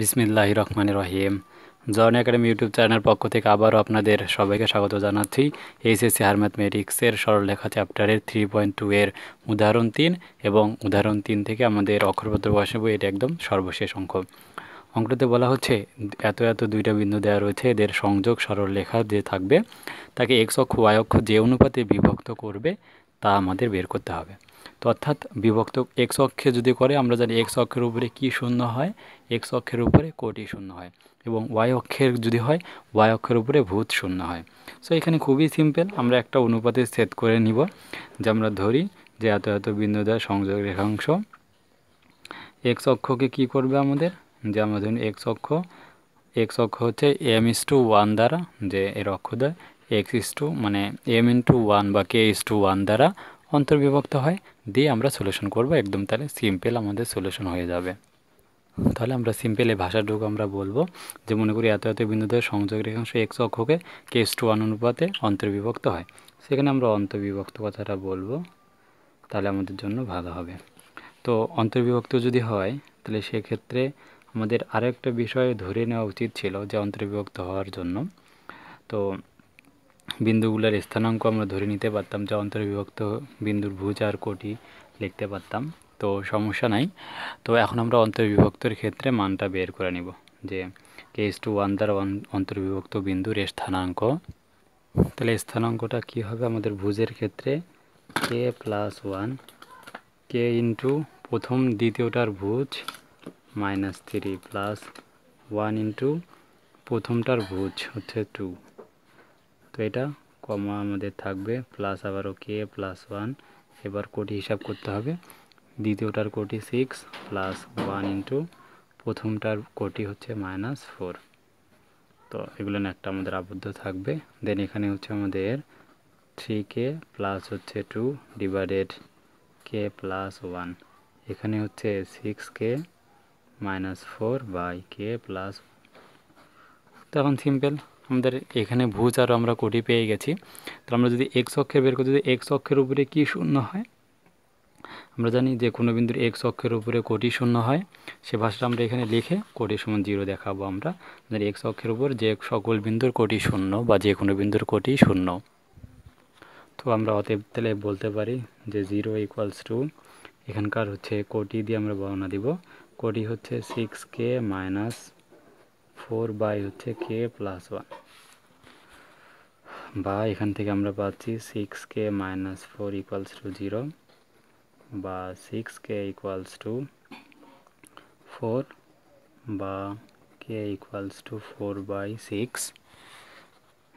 বিসমিল্লাহ রহমান রহিম জন একাডেমি ইউটিউব চ্যানেল পক্ষ থেকে আবারও আপনাদের সবাইকে স্বাগত জানাচ্ছি এইচএসসি হারমাত মেরিক্সের সরলরেখা চ্যাপ্টারের থ্রি পয়েন্ট টু এর উদাহরণ তিন এবং উদাহরণ তিন থেকে আমাদের অক্ষরপত্র বই এটা একদম সর্বশেষ অঙ্ক অঙ্কটাতে বলা হচ্ছে এত এত দুইটা বিন্দু দেওয়া রয়েছে এদের সংযোগ সরল লেখা যে থাকবে তাকে এক্স অক্ষ ওয়াই অক্ষ যে অনুপাতে বিভক্ত করবে তা আমাদের বের করতে হবে তো অর্থাৎ বিভক্ত এক্স অক্ষে যদি করে আমরা জানি এক্স অক্ষের উপরে কি শূন্য হয় এক্স অক্ষের উপরে কোটি শূন্য হয় এবং ওয়াই অক্ষের যদি হয় ওয়াই অক্ষের উপরে ভূত শূন্য হয় সো এখানে খুবই সিম্পল আমরা একটা অনুপাতে সেট করে নিব যে আমরা ধরি যে এত এত বিন্দু দেওয়া সংযোগ রেখাংশ এক্স অক্ষকে কি করবে আমাদের যে আমরা ধরুন এক্স অক্ষ এক্স অক্ষ হচ্ছে এম ইস টু ওয়ান দ্বারা যে এর অক্ষ দেয় এক্স ইস টু মানে এম ইন্টু ওয়ান বা কে ইস টু ওয়ান দ্বারা অন্তর্বিভক্ত হয় দিয়ে আমরা সলিউশন করব একদম তাহলে সিম্পল আমাদের সলিউশন হয়ে যাবে তাহলে আমরা সিম্পল এই ভাষাটুকু আমরা বলবো যে মনে করি এত এত বিন্দুদের সংযোগ রেখাংশ এক্স অক্ষকে কে ইস টু ওয়ান অনুপাতে অন্তর্বিভক্ত হয় সেখানে আমরা অন্তর্বিভক্ত কথাটা বলবো তাহলে আমাদের জন্য ভালো হবে তো অন্তর্বিভক্ত যদি হয় তাহলে সেক্ষেত্রে আমাদের আরেকটা বিষয় ধরে নেওয়া উচিত ছিল যে অন্তর্বিভক্ত হওয়ার জন্য তো বিন্দুগুলোর স্থানাঙ্ক আমরা ধরে নিতে পারতাম যা অন্তর্বিভক্ত বিন্দুর ভুজ আর কোটি লিখতে পারতাম তো সমস্যা নাই তো এখন আমরা অন্তর্বিভক্তের ক্ষেত্রে মানটা বের করে নিব যে কেস টু ওয়ান দ্বারা অন্তর্বিভক্ত বিন্দুর স্থানাঙ্ক তাহলে স্থানাঙ্কটা কী হবে আমাদের ভুজের ক্ষেত্রে K plus one K into প্রথম দ্বিতীয়টার ভুজ minus three plus one into প্রথমটার ভুজ হচ্ছে টু তো এটা কমা আমাদের থাকবে প্লাস আবারও কে প্লাস ওয়ান এবার কোটি হিসাব করতে হবে দ্বিতীয়টার কোটি সিক্স প্লাস ওয়ান ইন্টু প্রথমটার কোটি হচ্ছে মাইনাস ফোর তো এগুলো একটা আমাদের আবদ্ধ থাকবে দেন এখানে হচ্ছে আমাদের থ্রি কে প্লাস হচ্ছে two divided K plus one এখানে হচ্ছে six K minus four by K plus তখন সিম্পল আমাদের এখানে ভুজ আর আমরা কোটি পেয়ে গেছি তো আমরা যদি এক্স অক্ষের বের করি যদি এক্স অক্ষের উপরে কি শূন্য হয় আমরা জানি যে কোনো বিন্দুর এক্স অক্ষের উপরে কোটি শূন্য হয় সে ভাষাটা আমরা এখানে লিখে কোটি সমান জিরো দেখাবো আমরা এক্স অক্ষের উপর যে সকল বিন্দুর কোটি শূন্য বা যে কোনো বিন্দুর কোটি শূন্য তো আমরা অতএব তাহলে বলতে পারি যে জিরো ইকুয়ালস টু এখানকার হচ্ছে কোটি দিয়ে আমরা বর্ণনা দিব কোটি হচ্ছে সিক্স কে মাইনাস 4 / (k + 1) বা এখান থেকে আমরা পাচ্ছি 6k - 4 = 0 বা 6k = 4 বা k = 4 / 6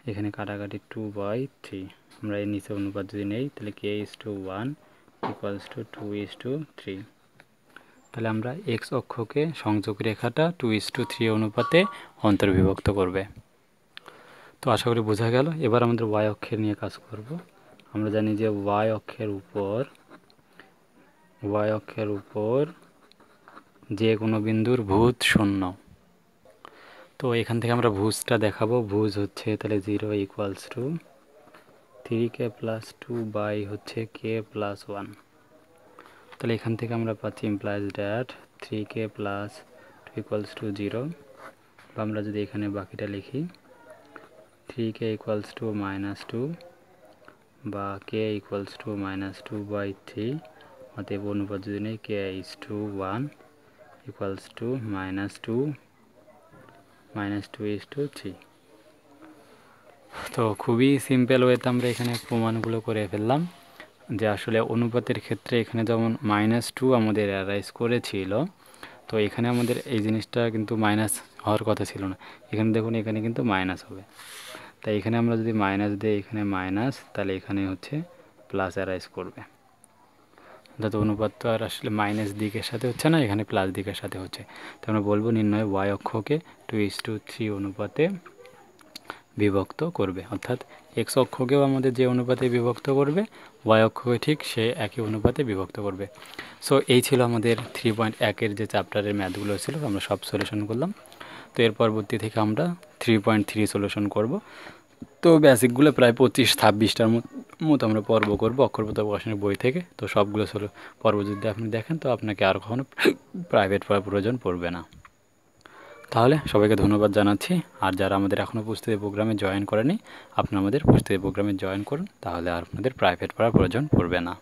এখানে কাটাকাটি 2 / 3 আমরা এই নিছে অনুপাত ধরেই তাহলে k: 1 = 2: 3 তাহলে আমরা এক্স অক্ষকে সংযোগ রেখাটা টু ইস টু থ্রি অনুপাতে অন্তর্বিভক্ত করবে তো আশা করি বোঝা গেল এবার আমাদের ওয়াই অক্ষের নিয়ে কাজ করব আমরা জানি যে ওয়াই অক্ষের উপর ওয়াই অক্ষের উপর যে কোনো বিন্দুর ভূত শূন্য তো এখান থেকে আমরা ভুজটা দেখাবো ভুজ হচ্ছে তাহলে zero equals to three K plus two by হচ্ছে কে প্লাস ওয়ান তাহলে এখান থেকে আমরা পাচ্ছি implies that three K plus two equals to zero বা আমরা যদি এখানে বাকিটা লিখি three K equals to minus two বা K equals to minus two by three অতএব অনুপাত যদি নেই K is to one equals to minus two minus two is to three তো খুবই সিম্পল ওয়েতে আমরা এখানে প্রমাণগুলো করে ফেললাম যে আসলে অনুপাতের ক্ষেত্রে এখানে যেমন মাইনাস টু আমাদের অ্যারাইজ করেছিল তো এখানে আমাদের এই জিনিসটা কিন্তু মাইনাস হওয়ার কথা ছিল না এখানে দেখুন এখানে কিন্তু মাইনাস হবে তাই এখানে আমরা যদি মাইনাস দিই এখানে মাইনাস তাহলে এখানে হচ্ছে প্লাস অ্যারাইজ করবে অর্থাৎ অনুপাত তো আর আসলে মাইনাস দিকের সাথে হচ্ছে না এখানে প্লাস দিকের সাথে হচ্ছে তো আমরা বলবো নির্ণয় ওয়াই অক্ষকে টু ইস টু থ্রি অনুপাতে বিভক্ত করবে অর্থাৎ এক্স অক্ষকেও আমাদের যে অনুপাতে বিভক্ত করবে ওয়াই অক্ষকে ঠিক সে একই অনুপাতে বিভক্ত করবে সো এই ছিল আমাদের থ্রি পয়েন্ট একের যে চ্যাপ্টারের ম্যাথগুলো ছিল আমরা সব সলিউশন করলাম তো এর পরবর্তী থেকে আমরা থ্রি পয়েন্ট থ্রি সলিউশন করবো তো বেসিকগুলো প্রায় পঁচিশ ছাব্বিশটার মতো আমরা পর্ব করবো অক্ষরপতা প্রকাশনের বই থেকে তো সবগুলো পর্ব যদি আপনি দেখেন তো আপনাকে আর কখনো প্রাইভেট পড়ার প্রয়োজন পড়বে না তাহলে সবাইকে ধন্যবাদ জানাচ্ছি আর যারা আমাদের এখনও প্রস্তুতি প্রোগ্রামে জয়েন করেনি আপনারা আমাদের প্রস্তুতি প্রোগ্রামে জয়েন করুন তাহলে আর আপনাদের প্রাইভেট পড়ার প্রয়োজন পড়বে না